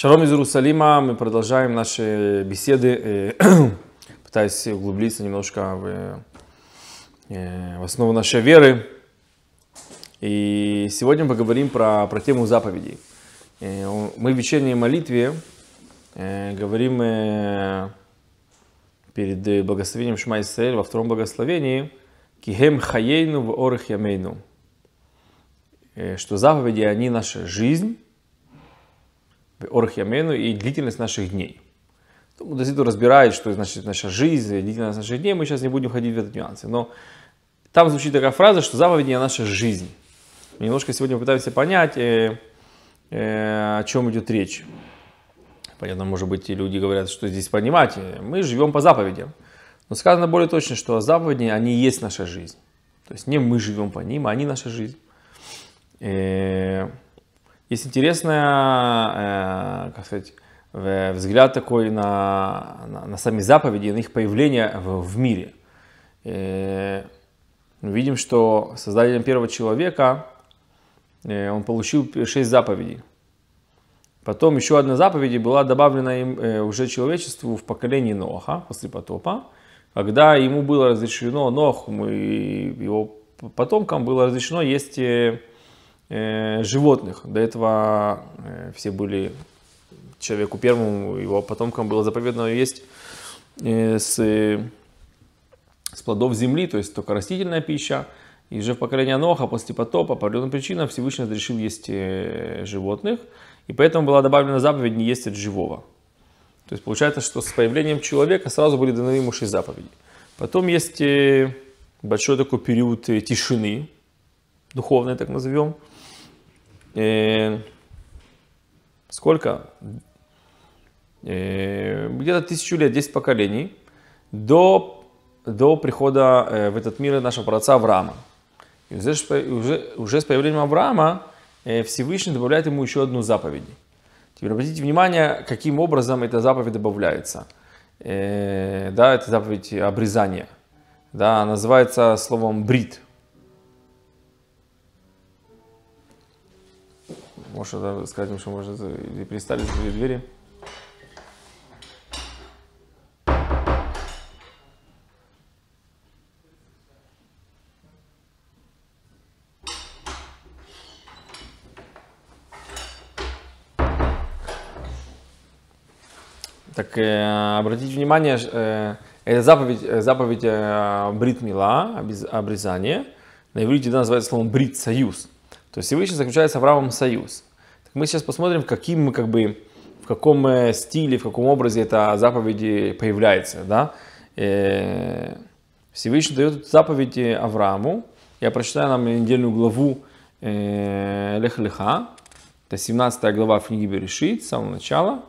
Шаром из Иерусалима, мы продолжаем наши беседы, э, пытаясь углубиться немножко в, э, э, в основу нашей веры. И сегодня поговорим про, про тему заповедей. Мы в вечерней молитве говорим перед благословением Шма Исраэль во втором благословении «Кихем хаейну в орых ямейну» что заповеди, они наша жизнь, Орхиамену и длительность наших дней. Тому, Мудаситу разбирает, что значит наша жизнь, длительность наших дней, мы сейчас не будем ходить в этот нюансы. Но там звучит такая фраза, что заповеди наша жизнь. Мы немножко сегодня пытаемся понять, э, э, о чем идет речь. Понятно, может быть, люди говорят, что здесь понимать, э, мы живем по заповедям. Но сказано более точно, что заповеди, они есть наша жизнь. То есть не мы живем по ним, а они наша жизнь. Э, есть интересная, э, как сказать, э, взгляд такой на, на, на сами заповеди и на их появление в, в мире. И э, мы видим, что создателем первого человека э, он получил шесть заповедей. Потом еще одна заповедь была добавлена им уже человечеству в поколении Ноха после потопа, когда ему было разрешено, Ноху и его потомкам было разрешено есть Э, животных. До этого э, все были человеку первому, его потомкам было заповедно есть э, с, э, с плодов земли, то есть только растительная пища. И же в поколение Ноха после потопа по определенным причинам Всевышний разрешил есть э, животных, и поэтому была добавлена заповедь не есть от живого. То есть получается, что с появлением человека сразу были даны ему шесть заповедей. Потом есть э, большой такой период э, тишины, духовной так назовем, э, сколько? Э, где-то тысячу лет, 10 поколений до, до прихода э, в этот мир нашего праотца Авраама. И уже, уже, уже с появлением Авраама э, Всевышний добавляет ему еще одну заповедь. Теперь обратите внимание, каким образом эта заповедь добавляется. Э, да, это заповедь обрезания. Да, называется словом брит. Може, да, скажемо, що може перестали закрити двери. Так э, обратите внимание, э, это заповедь, э, заповедь э, брит мила, обрезание. На иврите это называется словом брит союз. То Всевышний заключает с Авраамом союз. Так мы сейчас посмотрим, каким как бы, в каком э, стиле, в каком образе эта заповедь появляется. Да? Э, Всевышний дает заповедь Аврааму. Я прочитаю нам недельную главу э, Лех-Леха. Это 17 глава книги книге Берешит, с самого начала.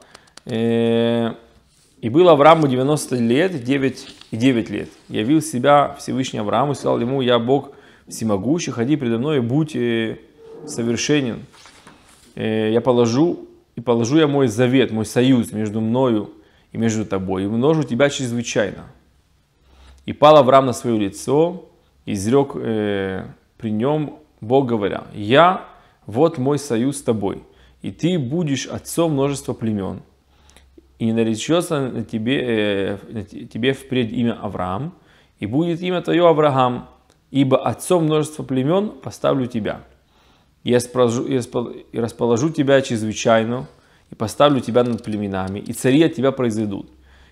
И было Аврааму 90 лет, 9 и 9 лет. Явил себя Всевышний Аврааму, сказал ему, я Бог всемогущий, ходи предо мной и будь совершенен, э, я положу, и положу я мой завет, мой союз между мною и между тобой, и множу тебя чрезвычайно. И пал Авраам на свое лицо, и изрек э, при нем Бог говоря, «Я, вот мой союз с тобой, и ты будешь отцом множества племен, и не наречется на тебе, э, на тебе впредь имя Авраам, и будет имя твое Авраам, ибо отцом множества племен поставлю тебя» и расположу тебя чрезвычайно, и поставлю тебя над племенами, и цари от тебя произойдут.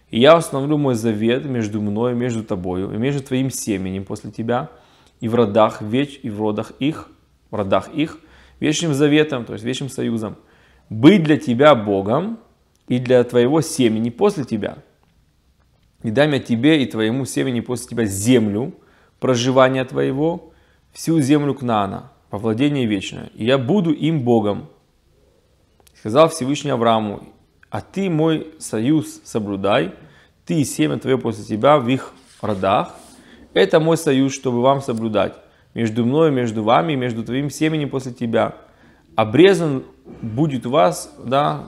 И я установлю мой завет между мною, между тобою, и между твоим семенем после тебя, и в родах, веч, и в родах их, в родах их, вечным заветом, то есть вечным союзом, быть для тебя Богом и для твоего семени после тебя. И дам я тебе и твоему семени после тебя землю проживания твоего, всю землю Кнана повладение вечное. И я буду им Богом, сказал Всевышний Аврааму, а ты мой союз соблюдай, ты и семя твое после тебя в их родах. Это мой союз, чтобы вам соблюдать, между мною, между вами, и между твоим семенем после тебя. Обрезан будет у вас, да,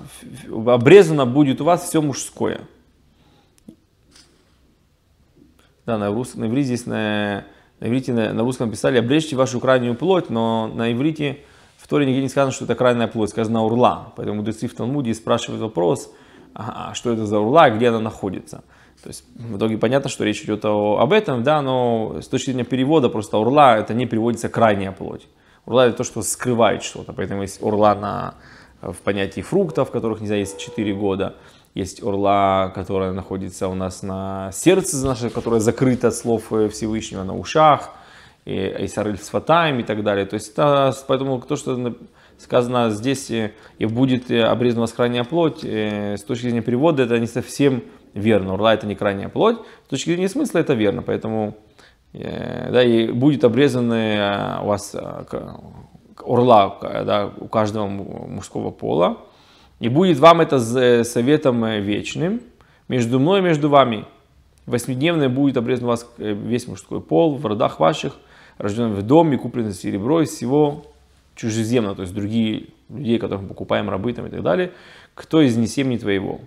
обрезано будет у вас все мужское. Да, на русском, на здесь на на иврите, на, русском писали, обрежьте вашу крайнюю плоть, но на иврите в Торе нигде не сказано, что это крайняя плоть, сказано урла. Поэтому мудрецы в Талмуде спрашивают вопрос, а что это за урла, где она находится. То есть в итоге понятно, что речь идет о, об этом, да, но с точки зрения перевода просто урла это не переводится крайняя плоть. Урла это то, что скрывает что-то, поэтому есть урла на, в понятии фруктов, которых нельзя есть 4 года, есть орла, которая находится у нас на сердце наше, которое закрыто от слов э, Всевышнего на ушах, и Айсарыль с Фатаем и так далее. То есть это, поэтому то, что сказано здесь, э, и будет э, обрезана вас крайняя плоть, с точки зрения привода, это не совсем верно. Орла это не крайняя плоть, с точки зрения смысла это верно, поэтому да, и будет обрезаны у вас орла да, у каждого мужского пола, и будет вам это э, советом э, вечным между мной и между вами. Восьмидневное будет обрезан у вас э, весь мужской пол в родах ваших, рожденный в доме, куплено серебро из всего чужеземного, то есть другие людей, которых мы покупаем, рабы там и так далее, кто из несемни твоего.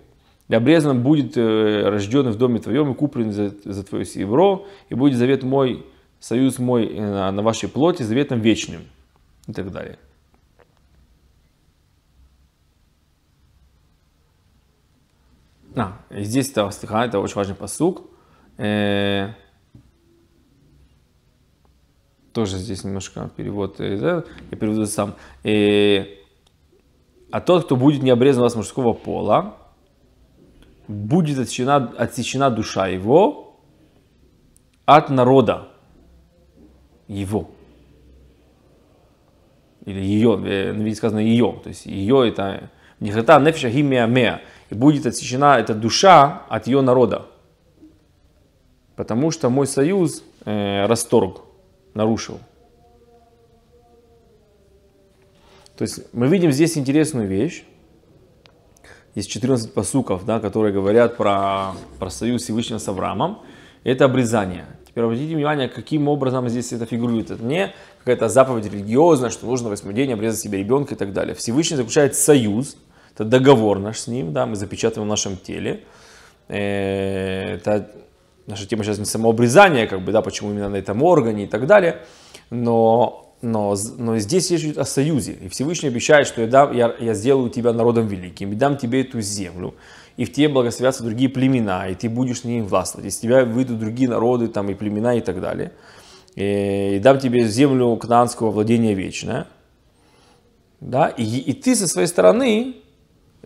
И обрезан будет рожденный в доме твоем и куплен за, за твое серебро, и будет завет мой, союз мой на, на вашей плоти заветом вечным и так далее. А, здесь, это стиха, это очень важный посук. Э, тоже здесь немножко перевод, да, я переведу сам. Э, а тот, кто будет не обрезан вас мужского пола, будет отсечена, отсечена душа его от народа его. Или ее, э, ведь сказано ее, то есть ее это не храта нефша гимия меа будет отсечена эта душа от ее народа. Потому что мой союз э, расторг, нарушил. То есть мы видим здесь интересную вещь. Есть 14 посуков, да, которые говорят про, про союз Всевышнего с Авраамом. Это обрезание. Теперь обратите внимание, каким образом здесь это фигурирует. Это не какая-то заповедь религиозная, что нужно в восьмой день обрезать себе ребенка и так далее. Всевышний заключает союз это договор наш с ним, да, мы запечатываем в нашем теле. Э, это наша тема сейчас не самообрезание, как бы, да, почему именно на этом органе и так далее. Но, но, но здесь речь идет о союзе. И Всевышний обещает, что я, дам, я, я сделаю тебя народом великим, и дам тебе эту землю, и в тебе благословятся другие племена, и ты будешь на них властвовать. Из тебя выйдут другие народы, там, и племена, и так далее. И, э, и дам тебе землю кнаанского владения вечное. Да? И, и ты со своей стороны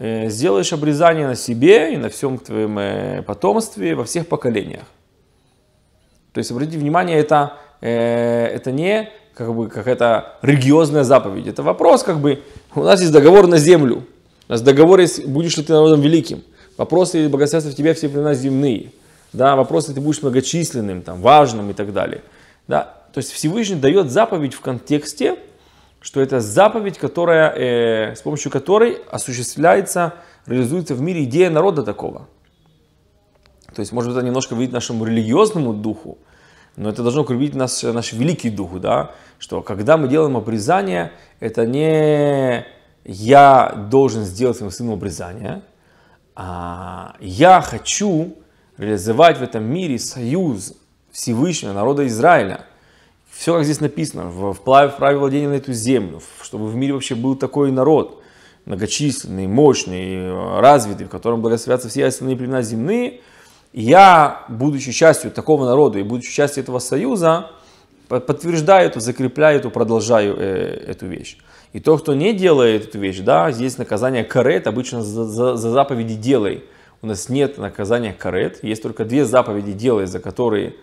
Э, сделаешь обрезание на себе и на всем твоем э, потомстве во всех поколениях. То есть, обратите внимание, это, э, это не как бы какая-то религиозная заповедь. Это вопрос, как бы, у нас есть договор на землю. У нас договор есть, будешь ли ты народом великим. Вопросы благословства в тебе все времена земные. Да, вопросы, ты будешь многочисленным, там, важным и так далее. Да, то есть Всевышний дает заповедь в контексте, что это заповедь, которая, э, с помощью которой осуществляется, реализуется в мире идея народа такого. То есть, может быть, это немножко выйдет нашему религиозному духу, но это должно крепить нас, э, наш великий дух, да, что когда мы делаем обрезание, это не я должен сделать своему сыну обрезание, а я хочу реализовать в этом мире союз Всевышнего народа Израиля – все, как здесь написано, вплавь праве владения на эту землю, чтобы в мире вообще был такой народ, многочисленный, мощный, э, развитый, в котором благословятся все остальные племена земные. я, будучи частью такого народа и будучи частью этого союза, подтверждаю это, закрепляю это, продолжаю э, эту вещь. И то, кто не делает эту вещь, да, здесь наказание карет, обычно за, за, за заповеди делай. У нас нет наказания карет, есть только две заповеди делай, за которые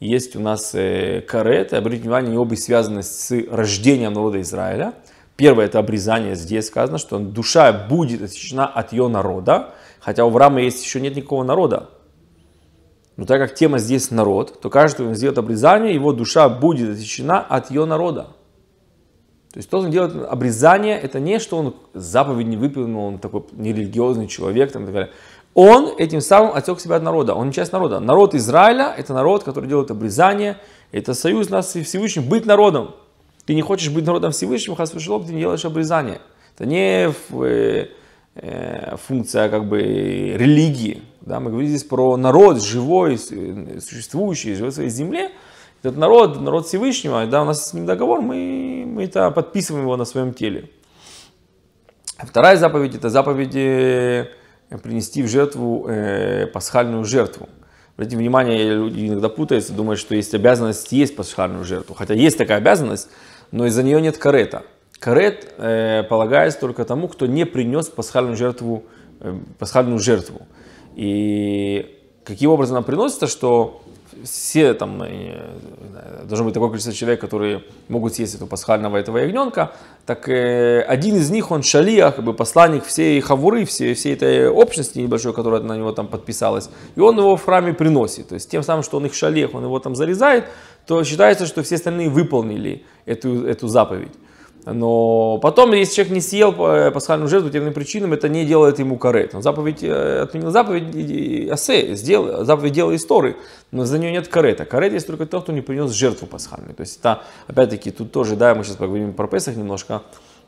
есть у нас э, кареты. Обратите внимание, они оба связаны с рождением народа Израиля. Первое это обрезание. Здесь сказано, что душа будет отсечена от ее народа. Хотя у Авраама есть еще нет никакого народа. Но так как тема здесь народ, то каждый, кто сделает обрезание, его душа будет отсечена от ее народа. То есть, то, что он делает обрезание, это не, что он заповедь не выполнил, он такой нерелигиозный человек, там, и так далее он этим самым отсек себя от народа, он не часть народа. Народ Израиля – это народ, который делает обрезание, это союз нас с Всевышним, быть народом. Ты не хочешь быть народом Всевышним, хасвешилом, ты не делаешь обрезание. Это не э, э, функция а как бы религии. Да, мы говорим здесь про народ живой, э, существующий, живой в своей земле. Этот народ, народ Всевышнего, да, у нас с ним договор, мы, мы это подписываем его на своем теле. Вторая заповедь – это заповедь принести в жертву э, пасхальную жертву. Обратите внимание, люди иногда путаются, думают, что есть обязанность есть пасхальную жертву. Хотя есть такая обязанность, но из-за нее нет карета. Карет э, полагается только тому, кто не принес пасхальную жертву. Э, пасхальную жертву. И каким образом она приносится, что все там, э, должно быть такое количество человек, которые могут съесть этого пасхального этого ягненка, так э, один из них, он шалия, как бы посланник всей хавуры, всей, всей этой общности небольшой, которая на него там подписалась, и он его в храме приносит, то есть тем самым, что он их шалех, он его там зарезает, то считается, что все остальные выполнили эту, эту заповедь. Но потом, если человек не съел э, пасхальную жертву тем причинам, это не делает ему карет. Он заповедь э, отменил заповедь асе, сделал, заповедь дела истории, но за нее нет карета. Карет есть только тот, кто не принес жертву пасхальную. То есть это, опять-таки, тут тоже, да, мы сейчас поговорим про Песах немножко,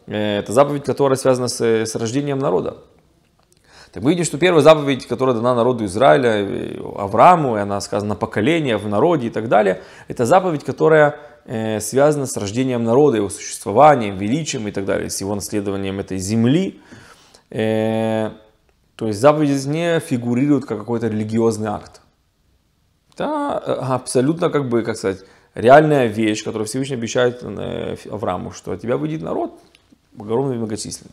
э, это заповедь, которая связана с, с рождением народа. Так мы видим, что первая заповедь, которая дана народу Израиля, Аврааму, и она сказана поколение в народе и так далее, это заповедь, которая Э, связано с рождением народа, его существованием, величием и так далее, с его наследованием этой земли. Э, то есть заповеди не фигурируют как какой-то религиозный акт. Это абсолютно, как бы, как сказать, реальная вещь, которую Всевышний обещает э, Аврааму, что от тебя выйдет народ огромный и многочисленный.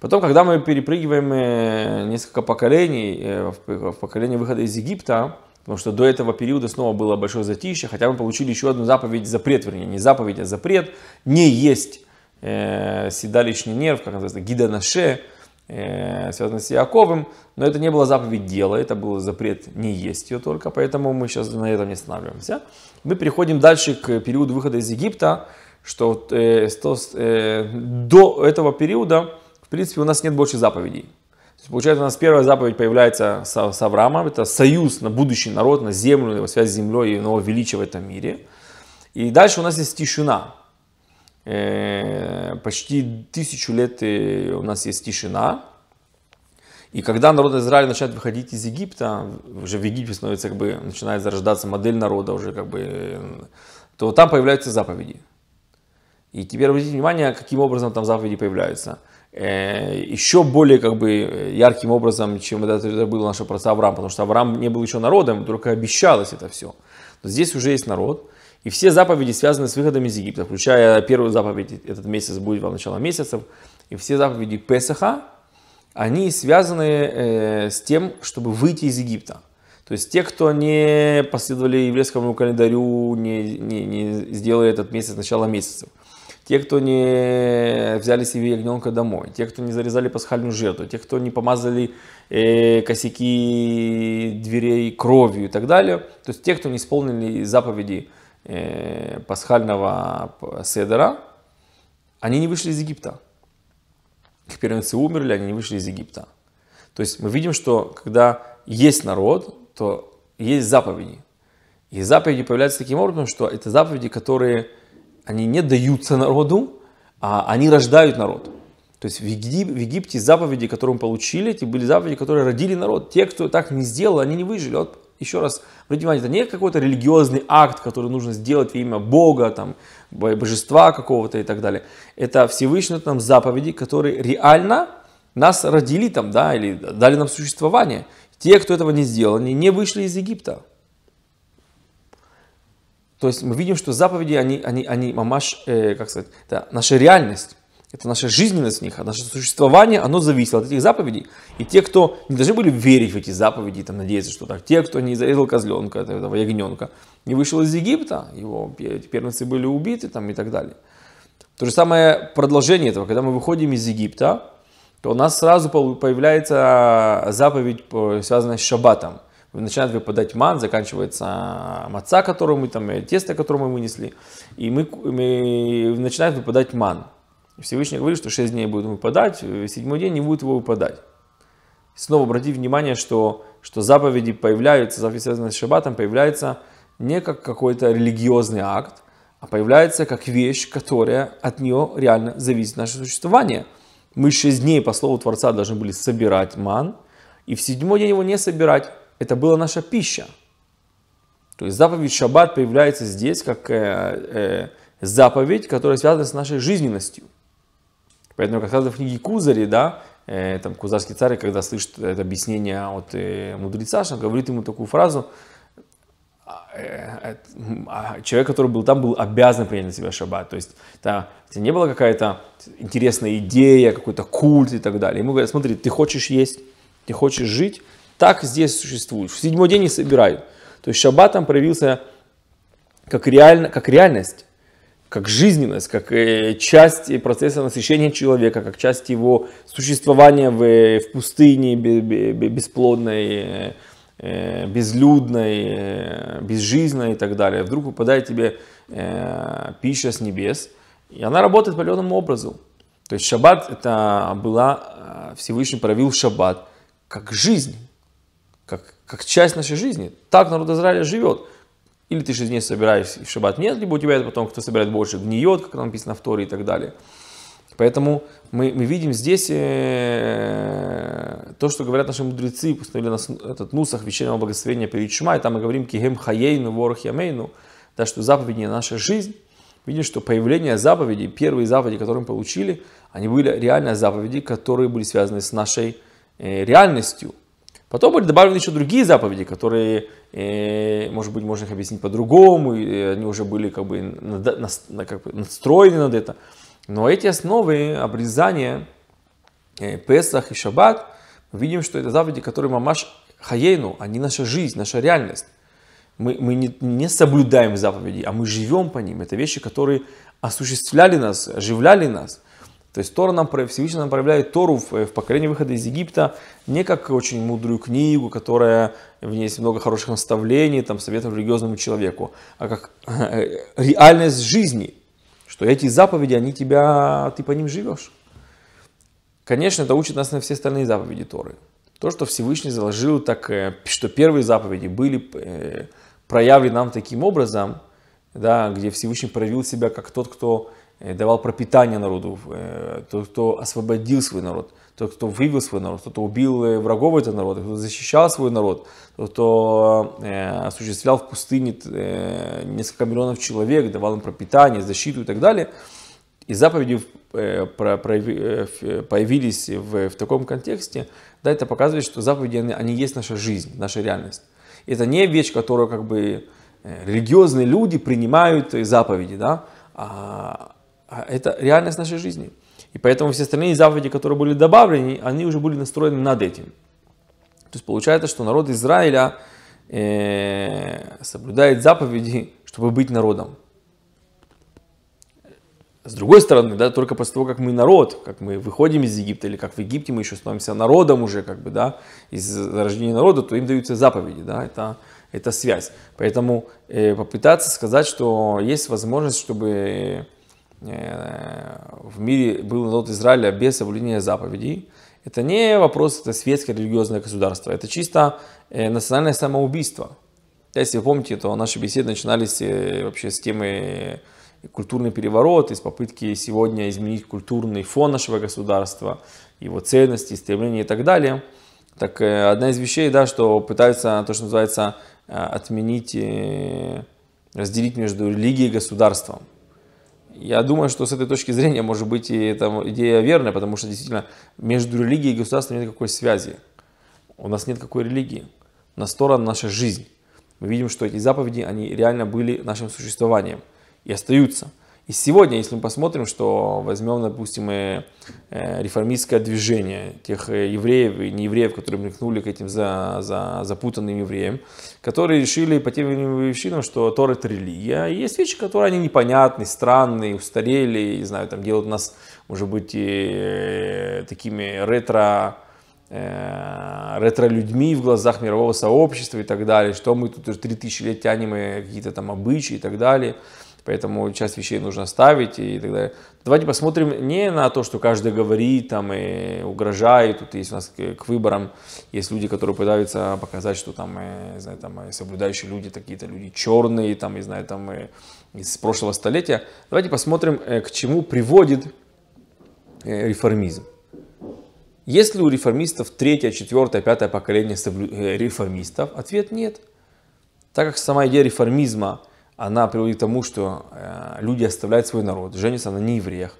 Потом, когда мы перепрыгиваем несколько поколений, в поколение выхода из Египта, Потому что до этого периода снова было большое затишье, хотя мы получили еще одну заповедь, запрет, вернее, не заповедь, а запрет, не есть э, седалищный нерв, как называется, гиданаше, э, связанный с Яковым, но это не была заповедь дела, это был запрет не есть ее только, поэтому мы сейчас на этом не останавливаемся. Мы переходим дальше к периоду выхода из Египта, что э, сто, э, до этого периода, в принципе, у нас нет больше заповедей получается, у нас первая заповедь появляется с, с Авраамом. Это союз на будущий народ, на землю, его связь с землей и его величие в этом мире. И дальше у нас есть тишина. Э, почти тысячу лет э, у нас есть тишина. И когда народ Израиля начинает выходить из Египта, уже в Египте становится как бы, начинает зарождаться модель народа уже как бы, э, то там появляются заповеди. И теперь обратите внимание, каким образом там заповеди появляются – Э, еще более как бы ярким образом, чем это было наше просто Авраам, потому что Авраам не был еще народом, только обещалось это все. Но здесь уже есть народ, и все заповеди связаны с выходом из Египта, включая первую заповедь, этот месяц будет во начало месяцев, и все заповеди Песаха, они связаны э, с тем, чтобы выйти из Египта. То есть те, кто не последовали еврейскому календарю, не, не, не сделали этот месяц начало месяцев – те, кто не взяли себе ягненка домой, те, кто не зарезали пасхальную жертву, те, кто не помазали э, косяки дверей кровью и так далее, то есть те, кто не исполнили заповеди э, пасхального седера, они не вышли из Египта. Их первенцы умерли, они не вышли из Египта. То есть мы видим, что когда есть народ, то есть заповеди. И заповеди появляются таким образом, что это заповеди, которые они не даются народу, а они рождают народ. То есть в, Егип, в Египте заповеди, которые мы получили, эти были заповеди, которые родили народ. Те, кто так не сделал, они не выжили. Вот еще раз, обратите внимание, это не какой-то религиозный акт, который нужно сделать во имя Бога, там, божества какого-то и так далее. Это Всевышний там заповеди, которые реально нас родили там, да, или дали нам существование. Те, кто этого не сделал, они не вышли из Египта. То есть мы видим, что заповеди, они, они, они мамаш, э, как сказать, это наша реальность, это наша жизненность в них, а наше существование, оно зависело от этих заповедей. И те, кто не должны были верить в эти заповеди, там, надеяться, что так, те, кто не зарезал козленка, этого ягненка, не вышел из Египта, его первенцы были убиты там, и так далее. То же самое продолжение этого, когда мы выходим из Египта, то у нас сразу появляется а, заповедь, э, связанная с шаббатом – начинает выпадать ман, заканчивается маца, которую мы там, тесто, которое мы вынесли, и мы, мы начинает выпадать ман. Всевышний говорит, что 6 дней будет выпадать, э, седьмой день не будет его выпадать. Снова обрати внимание, что, что заповеди появляются, заповеди, связанные с шаббатом, появляются не как какой-то религиозный акт, а появляется как вещь, которая от нее реально зависит наше существование. Мы 6 дней, по слову Творца, должны были собирать ман, и в седьмой день его не собирать это была наша пища. То есть заповедь шаббат появляется здесь как э, э, заповедь, которая связана с нашей жизненностью. Поэтому, как сказано в книге Кузари, да, э, там Кузарский царь, когда слышит это объяснение от э, мудреца, он говорит ему такую фразу, «А, э, э, человек, который был там, был обязан принять на себя шаббат. То есть это, это не была какая-то интересная идея, какой-то культ и так далее. Ему говорят, смотри, ты хочешь есть, ты хочешь жить, так здесь существует. В седьмой день не собирают. То есть шаббат там проявился как, реально, как реальность, как жизненность, как э, часть процесса насыщения человека, как часть его существования в, в пустыне бесплодной, э, э, безлюдной, безжизненной и так далее. Вдруг выпадает тебе пища с небес, и она работает по образом. То есть шаббат это была, Всевышний проявил шаббат как жизнь, как, как часть нашей жизни. Так народ Израиля живет. Или ты 6 дней собираешь и в шаббат нет, либо у тебя это потом, кто собирает больше, гниет, как там написано в Торе и так далее. Поэтому мы, мы видим здесь э, то, что говорят наши мудрецы, постановили нас этот нусах вечернего благословения перед Шма, и там мы говорим кигем хаейну ворох ямейну, да, что заповеди не наша жизнь. Видим, что появление заповедей, первые заповеди, которые мы получили, они были реально заповеди, которые были связаны с нашей э, реальностью. Потом были добавлены еще другие заповеди, которые, э, может быть, можно их объяснить по-другому, э, они уже были как бы, над, как бы настроены над это. Но эти основы обрезания э, Песах и Шаббат, мы видим, что это заповеди, которые мамаш хаейну, они наша жизнь, наша реальность. Мы, мы не, не соблюдаем заповеди, а мы живем по ним. Это вещи, которые осуществляли нас, оживляли нас. То есть Тора нам, Всевышний нам проявляет Тору в, в поколении выхода из Египта не как очень мудрую книгу, которая в ней есть много хороших наставлений, там, советов религиозному человеку, а как э, реальность жизни, что эти заповеди, они тебя, ты по ним живешь. Конечно, это учит нас на все остальные заповеди Торы. То, что Всевышний заложил так, э, что первые заповеди были э, проявлены нам таким образом, да, где Всевышний проявил себя как тот, кто давал пропитание народу, тот, кто освободил свой народ, тот, кто вывел свой народ, тот, кто убил врагов этого народа, кто защищал свой народ, тот, кто осуществлял в пустыне несколько миллионов человек, давал им пропитание, защиту и так далее. И заповеди появились в, таком контексте, да, это показывает, что заповеди, они, они есть наша жизнь, наша реальность. Это не вещь, которую как бы религиозные люди принимают заповеди, да, а а это реальность нашей жизни. И поэтому все остальные заповеди, которые были добавлены, они уже были настроены над этим. То есть получается, что народ Израиля э, соблюдает заповеди, чтобы быть народом. С другой стороны, да, только после того, как мы народ, как мы выходим из Египта, или как в Египте мы еще становимся народом уже, как бы, да, из рождения народа, то им даются заповеди, да, это, это связь. Поэтому э, попытаться сказать, что есть возможность, чтобы Э, в мире был народ Израиля без соблюдения заповедей. Это не вопрос, это светское религиозное государство, это чисто э, национальное самоубийство. Если вы помните, то наши беседы начинались э, вообще с темы культурный переворот, из попытки сегодня изменить культурный фон нашего государства, его ценности, стремления и так далее. Так одна из вещей, да, что пытаются, то, что называется, отменить, разделить между религией и государством. Я думаю, что с этой точки зрения, может быть, и там идея верная, потому что действительно между религией и государством нет никакой связи. У нас нет какой религии. На сторону наша жизнь. Мы видим, что эти заповеди, они реально были нашим существованием и остаются. И сегодня, если мы посмотрим, что возьмем, допустим, э, реформистское движение тех э, евреев и неевреев, которые примкнули к этим за, за, запутанным евреям, которые решили по тем или иным причинам, что Тор это религия. И есть вещи, которые они непонятны, странные, устарели, не знаю, там делают нас, может быть, э, такими ретро э, ретро-людьми в глазах мирового сообщества и так далее, что мы тут уже 3000 лет тянем какие-то там обычаи и так далее. Поэтому часть вещей нужно ставить и так далее. Давайте посмотрим не на то, что каждый говорит там и угрожает. Тут есть у нас к выборам, есть люди, которые пытаются показать, что там, я э, знаю, там э, соблюдающие люди, такие-то люди черные, там, я знаю, там э, из прошлого столетия. Давайте посмотрим, к чему приводит реформизм. Есть ли у реформистов третье, четвертое, пятое поколение реформистов? Ответ нет. Так как сама идея реформизма – она приводит к тому, что э, люди оставляют свой народ, женятся на неевреях,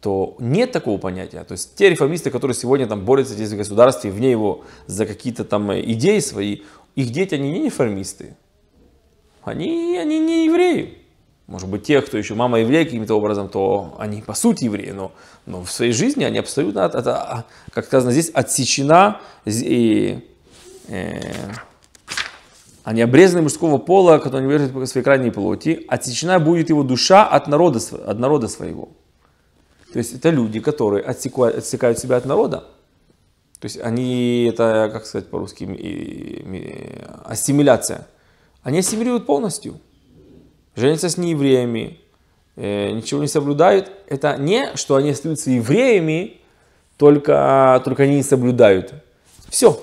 то нет такого понятия. То есть те реформисты, которые сегодня там борются здесь в государстве, вне его, за какие-то там э, идеи свои, их дети, они не реформисты. Они, они не евреи. Может быть, те, кто еще мама еврея каким-то образом, то они по сути евреи, но, но в своей жизни они абсолютно, это, а, как сказано здесь, отсечена и, э, а не обрезанный мужского пола, который не выражает по своей крайней плоти, отсечена будет его душа от народа, от народа своего. То есть это люди, которые отсекают, отсекают себя от народа. То есть они, это, как сказать по-русски, ассимиляция. Они ассимилируют полностью. Женятся с неевреями, э, ничего не соблюдают. Это не, что они остаются евреями, только, только они не соблюдают. Все,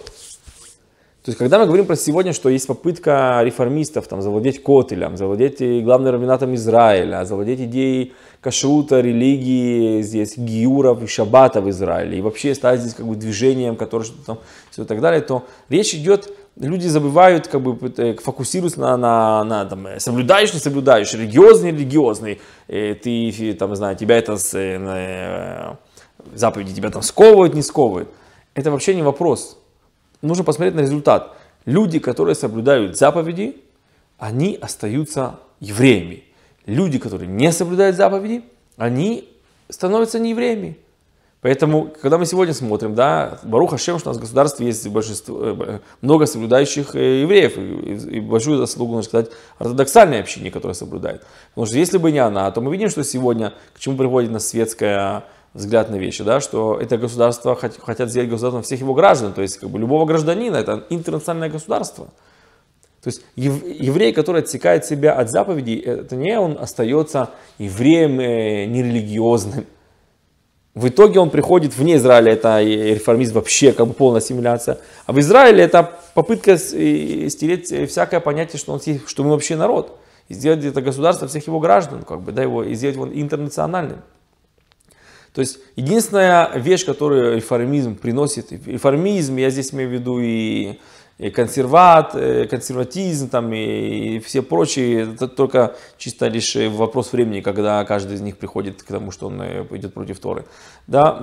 то есть, когда мы говорим про сегодня, что есть попытка реформистов там, завладеть Котелем, завладеть э, главным равенатом Израиля, завладеть идеей кашрута, религии, здесь гиуров и шаббата в Израиле, и вообще стать здесь как бы движением, которое что-то там, все и так далее, то речь идет люди забывают, как бы э, фокусируются на, на, на там, э, соблюдаешь, не соблюдаешь, религиозный, религиозный, ты, там, знаю, тебя это с, э, заповеди тебя там сковывают, не сковывают. Это вообще не вопрос нужно посмотреть на результат. Люди, которые соблюдают заповеди, они остаются евреями. Люди, которые не соблюдают заповеди, они становятся не евреями. Поэтому, когда мы сегодня смотрим, да, Баруха Шем, что у нас в государстве есть большинство, э, много соблюдающих э, евреев, и, и большую заслугу, нужно сказать, ортодоксальной общине, которая соблюдает. Потому что если бы не она, то мы видим, что сегодня к чему приводит нас светская взгляд на вещи, да, что это государство хотят сделать государством всех его граждан, то есть как бы любого гражданина, это интернациональное государство. То есть еврей, который отсекает себя от заповедей, это не он остается евреем э, нерелигиозным. В итоге он приходит вне Израиля, это реформизм вообще, как бы полная ассимиляция. А в Израиле это попытка стереть всякое понятие, что, он, что мы вообще народ. И сделать это государство всех его граждан, как бы, да, его, и сделать его интернациональным. То есть единственная вещь, которую реформизм приносит, реформизм, я здесь имею в виду и, и консерват, и э, консерватизм там, и, и все прочие, это только чисто лишь э, вопрос времени, когда каждый из них приходит к тому, что он э, идет против Торы. Да,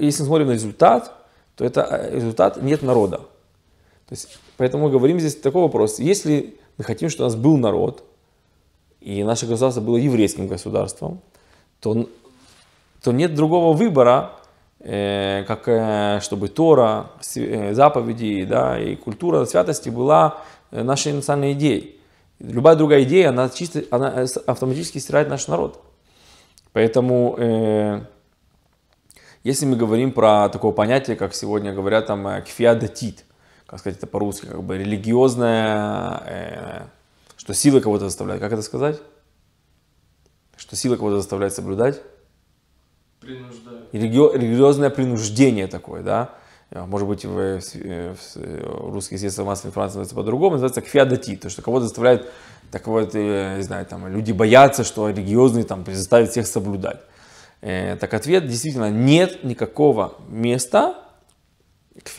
если мы смотрим на результат, то это результат нет народа. То есть, поэтому мы говорим здесь такой вопрос. Если мы хотим, чтобы у нас был народ, и наше государство было еврейским государством, то, то нет другого выбора, э, как э, чтобы Тора, э, заповеди да, и культура святости была э, нашей национальной идеей. Любая другая идея, она, чисто, она э, автоматически стирает наш народ. Поэтому, э, если мы говорим про такое понятие, как сегодня говорят, там, э, кфиадатит, как сказать это по-русски, как бы религиозное, э, что силы кого-то заставляют, как это сказать? Что сила кого-то заставляет соблюдать? Принуждает. Религиозное принуждение такое, да? Э, может быть, в, э, в э, русских средствах массовой информации называется по-другому, называется кфиадати, то, что кого-то заставляет, так вот, не знаю, там, люди боятся, что религиозные там заставят всех соблюдать. Э, так ответ действительно нет никакого места к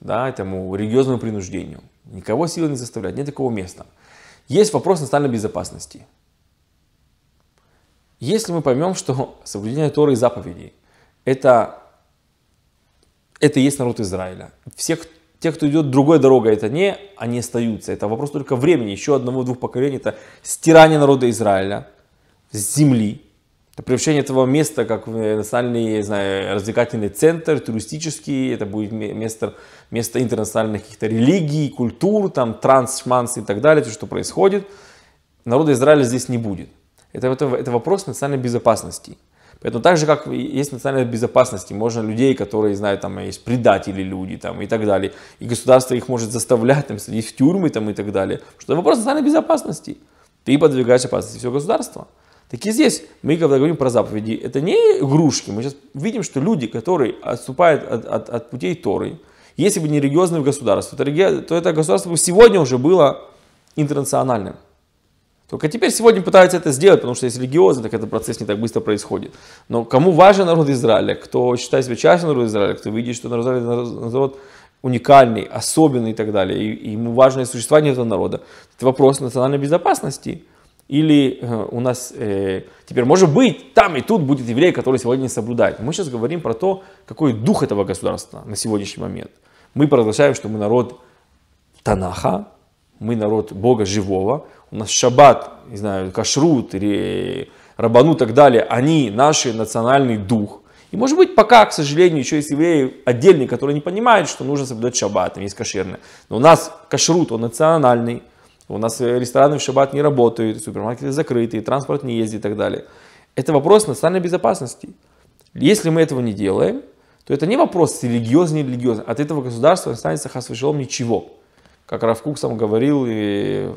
да, этому религиозному принуждению. Никого силы не заставляет, нет такого места. Есть вопрос национальной безопасности. Если мы поймем, что соблюдение Торы и заповедей – это, это и есть народ Израиля. Все те, кто идет другой дорогой, это не они остаются. Это вопрос только времени, еще одного-двух поколений. Это стирание народа Израиля с земли, это превращение этого места как национальный, я знаю, развлекательный центр, туристический, это будет место, место интернациональных каких-то религий, культур, там, транс, шманс и так далее, то, что происходит. Народа Израиля здесь не будет. Это, это, это вопрос национальной безопасности. Поэтому так же, как есть национальная безопасность, можно людей, которые знают, там есть предатели люди там, и так далее, и государство их может заставлять там, садить в тюрьмы там, и так далее, что это вопрос национальной безопасности. Ты подвигаешь опасности все государство. Так и здесь мы, когда говорим про заповеди, это не игрушки. Мы сейчас видим, что люди, которые отступают от, от, от путей Торы, если бы не религиозное государство, то это государство бы сегодня уже было интернациональным. Только теперь сегодня пытаются это сделать, потому что есть религиозно, так этот процесс не так быстро происходит. Но кому важен народ Израиля, кто считает себя частью народа Израиля, кто видит, что народ Израиля народ уникальный, особенный и так далее, и, ему важно существование этого народа, это вопрос национальной безопасности. Или э, у нас э, теперь, может быть, там и тут будет еврей, который сегодня не соблюдает. Мы сейчас говорим про то, какой дух этого государства на сегодняшний момент. Мы продолжаем, что мы народ Танаха, мы народ Бога живого, у нас шаббат, не знаю, кашрут или рабану и так далее, они наш национальный дух. И может быть пока, к сожалению, еще есть евреи отдельные, которые не понимают, что нужно соблюдать шаббат, там есть кошерное. Но у нас кашрут, он национальный, у нас э, рестораны в шаббат не работают, супермаркеты закрыты, транспорт не ездит и так далее. Это вопрос национальной безопасности. Если мы этого не делаем, то это не вопрос религиозный или религиозный. От этого государства останется хасвешелом ничего как Раф сам говорил, и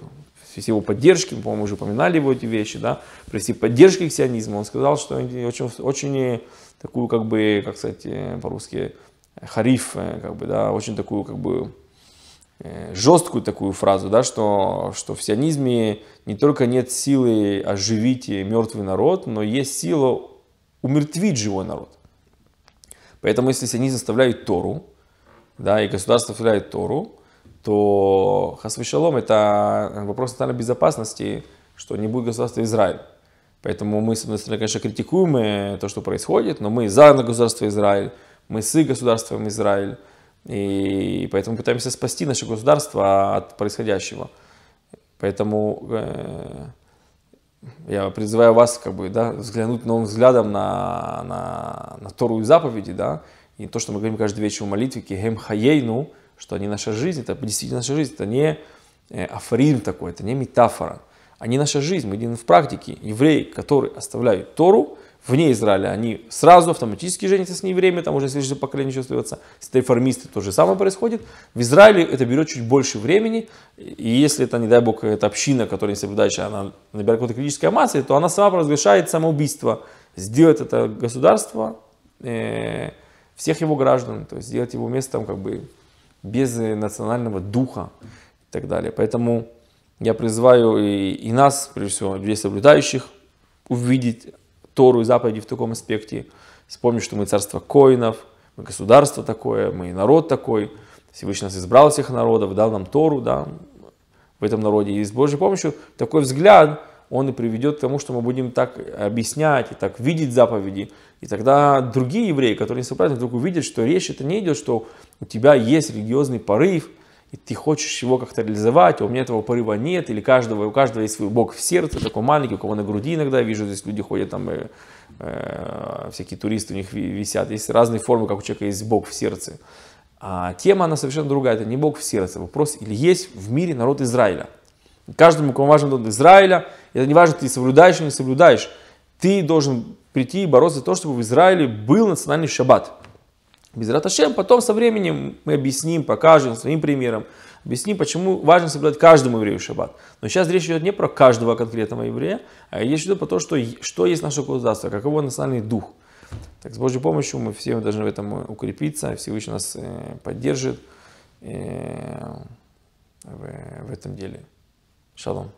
с его поддержки, мы, по-моему, уже упоминали его эти вещи, да, при всей поддержке сионизма, он сказал, что очень, очень э, такую, как бы, как сказать э, по-русски, э, хариф, как бы, да, очень такую, как бы, жесткую такую фразу, да, что, что в сионизме не только нет силы оживить мертвый народ, но есть сила умертвить живой народ. Поэтому если сионизм составляет Тору, да, и государство составляет Тору, то хасвишалом это вопрос национальной безопасности, что не будет государства Израиль. Поэтому мы, с одной стороны, конечно, критикуем э, то, что происходит, но мы за государство Израиль, мы с государством Израиль, и поэтому пытаемся спасти наше государство от происходящего. Поэтому э, я призываю вас как бы, да, взглянуть новым взглядом на, на, на Тору и заповеди, да, и то, что мы говорим каждый вечер в молитве, «Кехем хаейну», что они наша жизнь, это действительно наша жизнь, это не э, афоризм такой, это не метафора. Они наша жизнь, мы видим в практике. Евреи, которые оставляют Тору, вне Израиля, они сразу автоматически женятся с ней время, там уже следующее поколение чувствуется, с реформисты то же самое происходит. В Израиле это берет чуть больше времени, и если это, не дай бог, это община, которая не соблюдающая, она набирает какой-то критической массы, то она сама разрешает самоубийство. Сделать это государство э, всех его граждан, то есть сделать его местом как бы без э, национального духа и так далее. Поэтому я призываю и, и нас, прежде всего, людей соблюдающих, увидеть Тору и Западе в таком аспекте. Вспомнить, что мы царство коинов, мы государство такое, мы народ такой. Всевышний нас избрал всех народов, дал нам Тору, да, в этом народе. И с Божьей помощью такой взгляд – он и приведет к тому, что мы будем так объяснять и так видеть заповеди. И тогда другие евреи, которые не соблюдают, вдруг увидят, что речь это не идет, что у тебя есть религиозный порыв, и ты хочешь его как-то реализовать, а у меня этого порыва нет, или каждого, у каждого есть свой бог в сердце, такой маленький, у кого на груди иногда, я вижу, здесь люди ходят, там э, э, всякие туристы у них висят, есть разные формы, как у человека есть бог в сердце. А тема, она совершенно другая, это не бог в сердце, вопрос, или есть в мире народ Израиля – Каждому, кому важен народ Израиля, это не важно, ты соблюдаешь или не соблюдаешь, ты должен прийти и бороться за то, чтобы в Израиле был национальный шаббат. Без Раташем потом со временем мы объясним, покажем своим примером, объясним, почему важно соблюдать каждому еврею шаббат. Но сейчас речь идет не про каждого конкретного еврея, а речь идет про то, что, что есть наше государство, каково национальный дух. Так, с Божьей помощью мы все должны в этом укрепиться, Всевышний нас э, поддержит э, в этом деле. Shalom.